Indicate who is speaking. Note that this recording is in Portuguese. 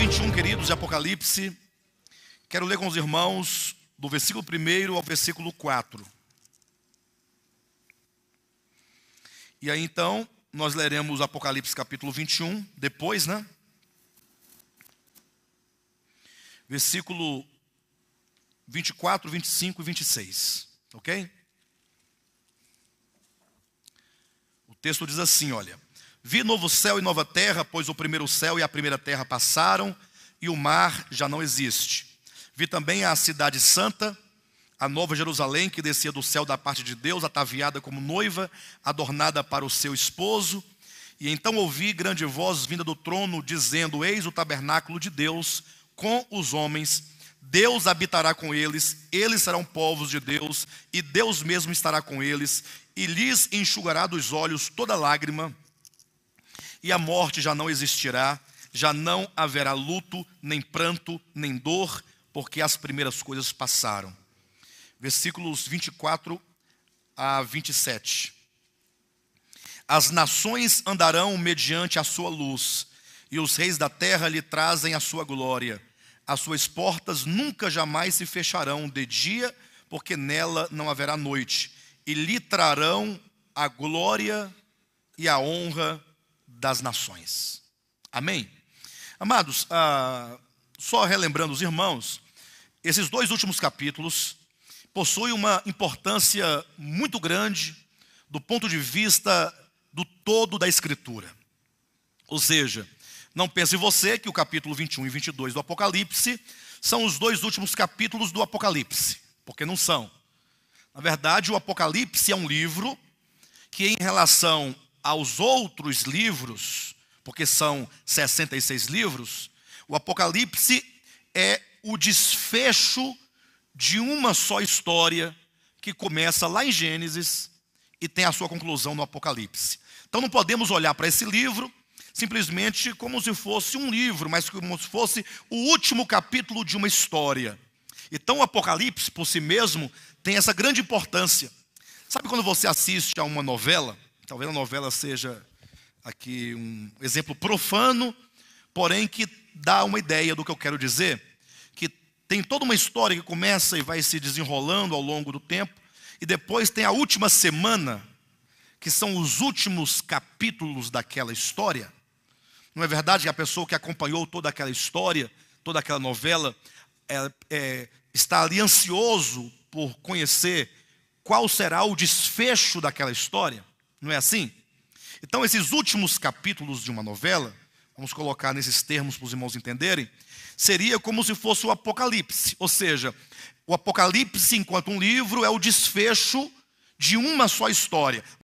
Speaker 1: 21, queridos, de Apocalipse. Quero ler com os irmãos do versículo 1 ao versículo 4. E aí então, nós leremos Apocalipse capítulo 21, depois, né? Versículo 24, 25 e 26. Ok? O texto diz assim: olha. Vi novo céu e nova terra, pois o primeiro céu e a primeira terra passaram e o mar já não existe. Vi também a cidade santa, a nova Jerusalém que descia do céu da parte de Deus, ataviada como noiva, adornada para o seu esposo. E então ouvi grande voz vinda do trono, dizendo: Eis o tabernáculo de Deus com os homens, Deus habitará com eles, eles serão povos de Deus, e Deus mesmo estará com eles, e lhes enxugará dos olhos toda lágrima e a morte já não existirá, já não haverá luto, nem pranto, nem dor, porque as primeiras coisas passaram. Versículos 24 a 27. As nações andarão mediante a sua luz, e os reis da terra lhe trazem a sua glória. As suas portas nunca jamais se fecharão de dia, porque nela não haverá noite, e lhe trarão a glória e a honra das nações. Amém? Amados, ah, só relembrando os irmãos, esses dois últimos capítulos possuem uma importância muito grande do ponto de vista do todo da Escritura. Ou seja, não pense você que o capítulo 21 e 22 do Apocalipse são os dois últimos capítulos do Apocalipse, porque não são. Na verdade, o Apocalipse é um livro que, em relação aos outros livros, porque são 66 livros, o Apocalipse é o desfecho de uma só história que começa lá em Gênesis e tem a sua conclusão no Apocalipse. Então não podemos olhar para esse livro simplesmente como se fosse um livro, mas como se fosse o último capítulo de uma história. Então o Apocalipse por si mesmo tem essa grande importância. Sabe quando você assiste a uma novela Talvez a novela seja aqui um exemplo profano, porém que dá uma ideia do que eu quero dizer. Que tem toda uma história que começa e vai se desenrolando ao longo do tempo, e depois tem a última semana, que são os últimos capítulos daquela história. Não é verdade que a pessoa que acompanhou toda aquela história, toda aquela novela, é, é, está ali ansioso por conhecer qual será o desfecho daquela história? Não é assim? Então, esses últimos capítulos de uma novela, vamos colocar nesses termos para os irmãos entenderem, seria como se fosse o Apocalipse, ou seja, o Apocalipse, enquanto um livro, é o desfecho de uma só história,